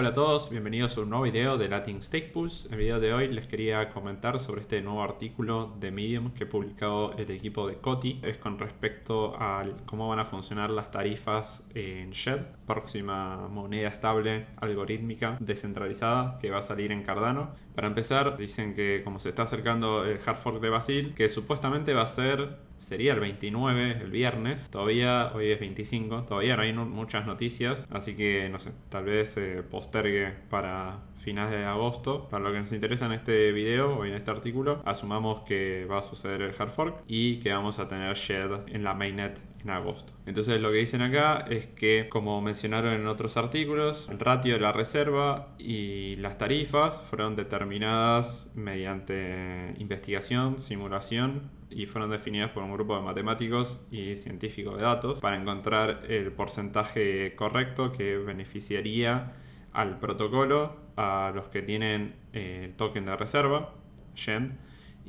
Hola a todos, bienvenidos a un nuevo video de Latin Stake Pulse. En el video de hoy les quería comentar sobre este nuevo artículo de Medium que ha publicado el equipo de Coti. Es con respecto a cómo van a funcionar las tarifas en Shed, próxima moneda estable algorítmica descentralizada que va a salir en Cardano. Para empezar, dicen que como se está acercando el hard fork de Basil, que supuestamente va a ser sería el 29, el viernes. Todavía, hoy es 25, todavía no hay muchas noticias. Así que, no sé, tal vez se eh, postergue para finales de agosto. Para lo que nos interesa en este video o en este artículo, asumamos que va a suceder el hard fork y que vamos a tener Shed en la mainnet en agosto. Entonces lo que dicen acá es que, como mencionaron en otros artículos, el ratio de la reserva y las tarifas fueron determinadas mediante investigación, simulación y fueron definidas por un grupo de matemáticos y científicos de datos para encontrar el porcentaje correcto que beneficiaría al protocolo a los que tienen el eh, token de reserva, Yen,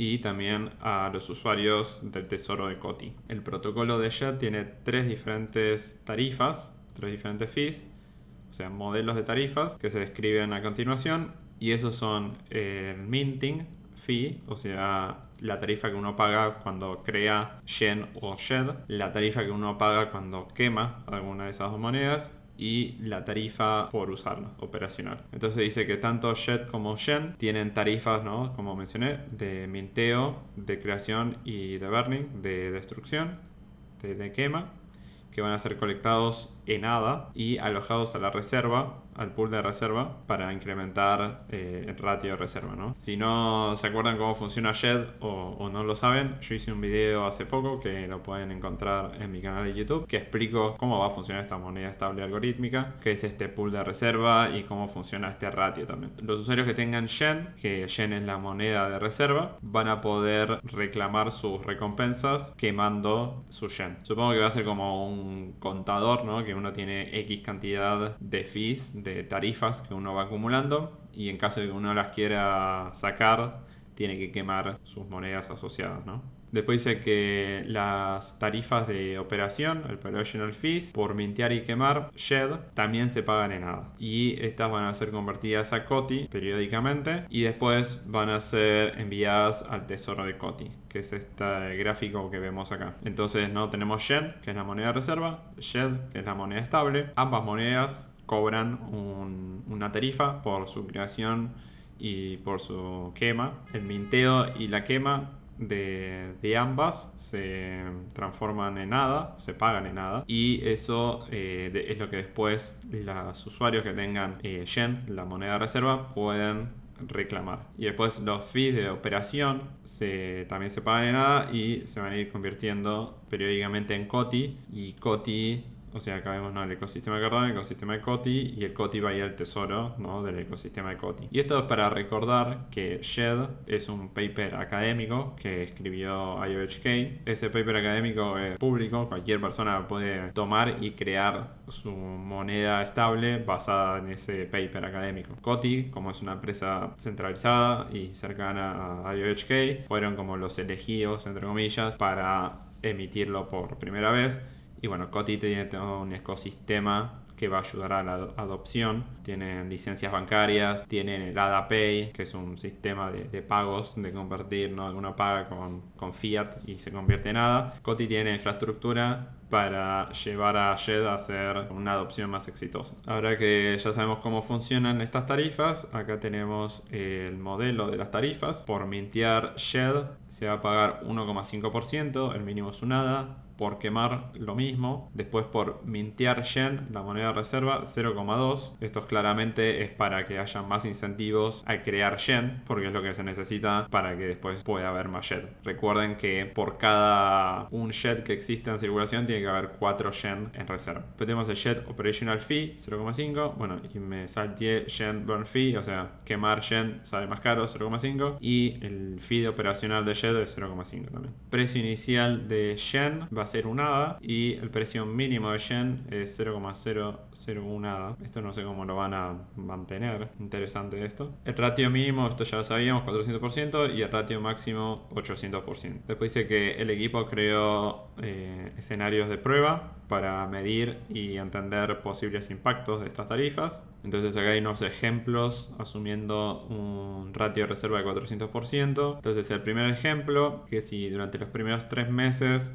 y también a los usuarios del tesoro de Coti. El protocolo de JET tiene tres diferentes tarifas, tres diferentes fees, o sea, modelos de tarifas que se describen a continuación y esos son el minting fee, o sea, la tarifa que uno paga cuando crea yen o shed, la tarifa que uno paga cuando quema alguna de esas dos monedas y la tarifa por usarla, operacional. Entonces dice que tanto Shed como Shen tienen tarifas, ¿no? Como mencioné, de minteo, de creación y de burning, de destrucción, de quema, que van a ser colectados nada y alojados a la reserva, al pool de reserva, para incrementar eh, el ratio de reserva. ¿no? Si no se acuerdan cómo funciona Shed o, no lo saben, yo hice un video hace poco que lo pueden encontrar en mi canal de YouTube que explico cómo va a funcionar esta moneda estable algorítmica, qué es este pool de reserva y cómo funciona este ratio también. Los usuarios que tengan Shen, que Shen es la moneda de reserva, van a poder reclamar sus recompensas quemando su Shen. Supongo que va a ser como un contador, ¿no? Que uno tiene X cantidad de fees, de tarifas que uno va acumulando y en caso de que uno las quiera sacar, tiene que quemar sus monedas asociadas, ¿no? Después dice que las tarifas de operación, el operational fees, por mintear y quemar, shed, también se pagan en ADA. Y estas van a ser convertidas a COTI periódicamente y después van a ser enviadas al tesoro de COTI, que es este gráfico que vemos acá. Entonces no tenemos shed, que es la moneda de reserva, shed, que es la moneda estable. Ambas monedas cobran una tarifa por su creación y por su quema. El minteo y la quema de, ambas se transforman en nada, se pagan en nada y eso eh, es lo que después los usuarios que tengan eh, yen, la moneda de reserva, pueden reclamar. Y después los fees de operación se, también se pagan en nada y se van a ir convirtiendo periódicamente en COTI y COTI o sea, acá vemos ¿no? el ecosistema de Cardano, el ecosistema de Coti y el Coti va a ir al tesoro ¿no? del ecosistema de Coti. Y esto es para recordar que Shed es un paper académico que escribió IOHK. Ese paper académico es público, cualquier persona puede tomar y crear su moneda estable basada en ese paper académico. Coti, como es una empresa centralizada y cercana a IOHK, fueron como los elegidos, entre comillas, para emitirlo por primera vez y bueno, Coti tiene todo un ecosistema que va a ayudar a la adopción. Tienen licencias bancarias, tienen el AdaPay, que es un sistema de, pagos, de convertir ¿no? alguna paga con, fiat y se convierte en ADA. Coti tiene infraestructura para llevar a JED a hacer una adopción más exitosa. Ahora que ya sabemos cómo funcionan estas tarifas, acá tenemos el modelo de las tarifas. Por mintear JED se va a pagar 1,5%, el mínimo es un ADA por quemar lo mismo. Después por mintear yen, la moneda reserva, 0,2. Esto claramente es para que haya más incentivos a crear yen, porque es lo que se necesita para que después pueda haber más yen. Recuerden que por cada un yen que existe en circulación tiene que haber 4 yen en reserva. tenemos el yen operational fee, 0,5. Bueno, y me salté yen burn fee, o sea, quemar yen sale más caro, 0,5. Y el fee de operacional de yen es 0,5 también. Precio inicial de yen va ser un y el precio mínimo de Yen es 0,001 ADA. Esto no sé cómo lo van a mantener. Interesante esto. El ratio mínimo, esto ya lo sabíamos, 400% y el ratio máximo 800%. Después dice que el equipo creó eh, escenarios de prueba para medir y entender posibles impactos de estas tarifas. Entonces acá hay unos ejemplos asumiendo un ratio de reserva de 400%. Entonces el primer ejemplo, que si durante los primeros tres meses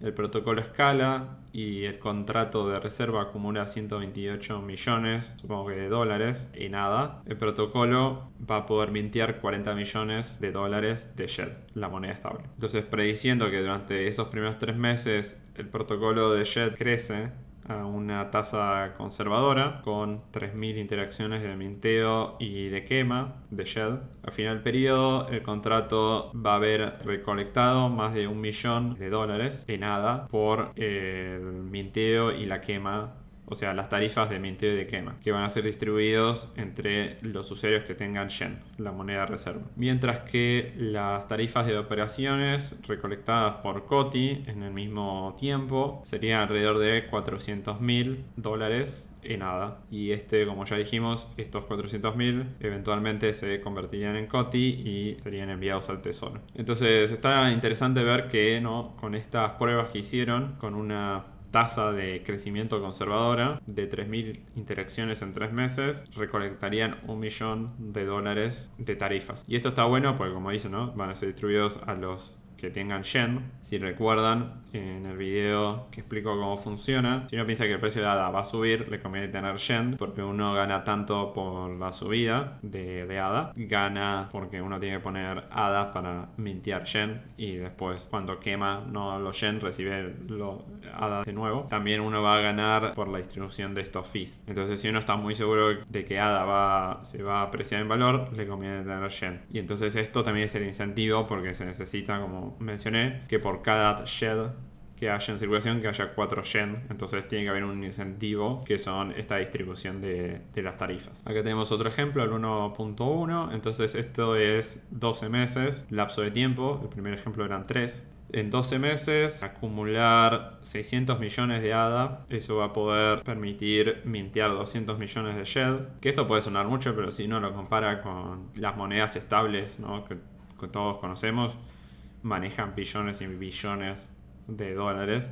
el protocolo escala y el contrato de reserva acumula 128 millones, supongo que de dólares, y nada. El protocolo va a poder mintear 40 millones de dólares de JET, la moneda estable. Entonces, prediciendo que durante esos primeros tres meses el protocolo de JET crece a una tasa conservadora con 3.000 interacciones de minteo y de quema de Shell. Al final del periodo, el contrato va a haber recolectado más de un millón de dólares en nada por el minteo y la quema o sea, las tarifas de minteo y de quema, que van a ser distribuidos entre los usuarios que tengan Yen, la moneda reserva. Mientras que las tarifas de operaciones recolectadas por Coti en el mismo tiempo serían alrededor de 400 mil dólares en ADA. Y este, como ya dijimos, estos 400.000 eventualmente se convertirían en COTI y serían enviados al tesoro. Entonces está interesante ver que ¿no? con estas pruebas que hicieron, con una tasa de crecimiento conservadora de 3.000 interacciones en tres meses, recolectarían un millón de dólares de tarifas. Y esto está bueno porque, como dicen, ¿no? van a ser distribuidos a los que tengan Yen. Si recuerdan, en el video que explico cómo funciona, si uno piensa que el precio de ADA va a subir, le conviene tener Yen porque uno gana tanto por la subida de, ADA, gana porque uno tiene que poner ADA para mintear Yen y después cuando quema no los Yen recibe los ADA de nuevo. También uno va a ganar por la distribución de estos fees. Entonces, si uno está muy seguro de que ADA va, se va a apreciar en valor, le conviene tener Yen. Y entonces esto también es el incentivo porque se necesita como mencioné, que por cada shed que haya en circulación, que haya 4 yen. Entonces tiene que haber un incentivo que son esta distribución de, de las tarifas. Acá tenemos otro ejemplo, el 1.1. Entonces esto es 12 meses, lapso de tiempo. El primer ejemplo eran 3. En 12 meses acumular 600 millones de ADA, eso va a poder permitir mintear 200 millones de SHED, que esto puede sonar mucho, pero si uno lo compara con las monedas estables que todos conocemos, manejan billones y billones de dólares.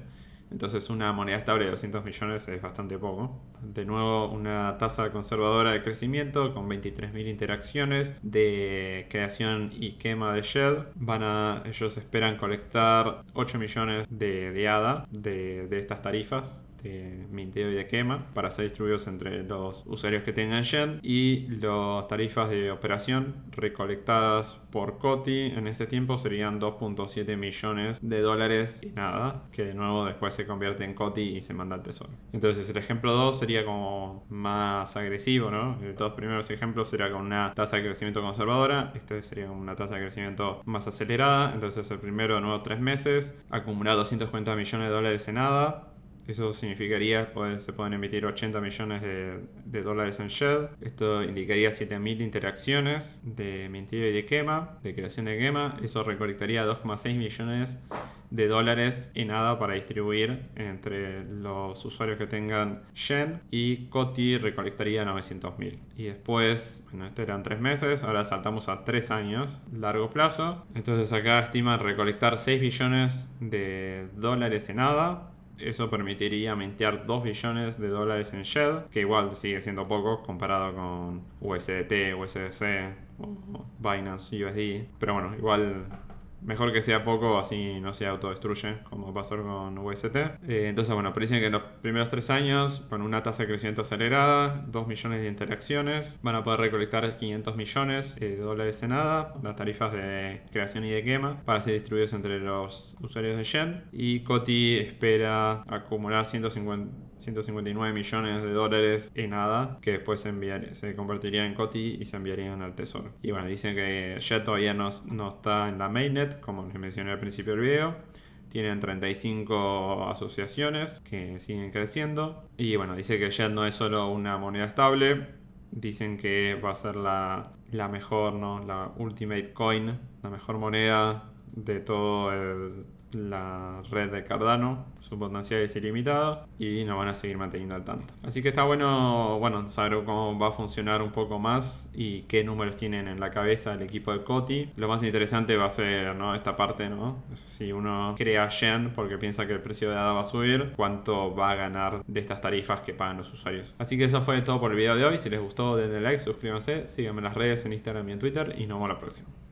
Entonces una moneda estable de 200 millones es bastante poco. De nuevo, una tasa conservadora de crecimiento con 23.000 interacciones de creación y quema de Shell. Van a, ellos esperan colectar 8 millones de, de ADA de estas tarifas de este, y de quema para ser distribuidos entre los usuarios que tengan Yen y las tarifas de operación recolectadas por Coti en ese tiempo serían 2.7 millones de dólares y nada, que de nuevo después se convierte en Coti y se manda al tesoro. Entonces el ejemplo 2 sería como más agresivo, ¿no? Los eh, dos primeros ejemplos sería con una tasa de crecimiento conservadora, este sería una tasa de crecimiento más acelerada, entonces el primero de nuevo 3 meses, acumular 240 millones de dólares en nada, eso significaría, pues, se pueden emitir 80 millones de, dólares en SHED. Esto indicaría 7.000 interacciones de mentira y de quema, de creación de quema. Eso recolectaría 2,6 millones de dólares en ADA para distribuir entre los usuarios que tengan Shen y Coti recolectaría 900.000. Y después, bueno, este eran 3 meses, ahora saltamos a 3 años, largo plazo. Entonces acá estima recolectar 6 billones de dólares en ADA eso permitiría mintear 2 billones de dólares en Shed, que igual sigue siendo poco comparado con USDT, USDC, Binance, USD. Pero bueno, igual Mejor que sea poco, así no se autodestruye, como va a pasó con UST. Eh, entonces, bueno, dicen que en los primeros tres años, con una tasa de crecimiento acelerada, 2 millones de interacciones, van a poder recolectar 500 millones eh, de dólares en nada las tarifas de creación y de quema, para ser distribuidos entre los usuarios de Yen Y Coti espera acumular 159 millones de dólares en nada que después se, se convertirían en COTI y se enviarían al tesoro. Y bueno, dicen que ya todavía no, no está en la mainnet, como les mencioné al principio del video. Tienen 35 asociaciones que siguen creciendo. Y bueno, dice que ya no es solo una moneda estable. Dicen que va a ser la, la mejor, ¿no? La Ultimate Coin, la mejor moneda de todo el la red de Cardano, su potencial es ilimitado, y nos van a seguir manteniendo al tanto. Así que está bueno, bueno, saber cómo va a funcionar un poco más y qué números tienen en la cabeza el equipo de Coti. Lo más interesante va a ser, ¿no? Esta parte, ¿no? Si uno crea Yen porque piensa que el precio de ADA va a subir, cuánto va a ganar de estas tarifas que pagan los usuarios. Así que eso fue todo por el video de hoy. Si les gustó, denle like, suscríbanse, síganme en las redes, en Instagram y en Twitter y nos vemos la próxima.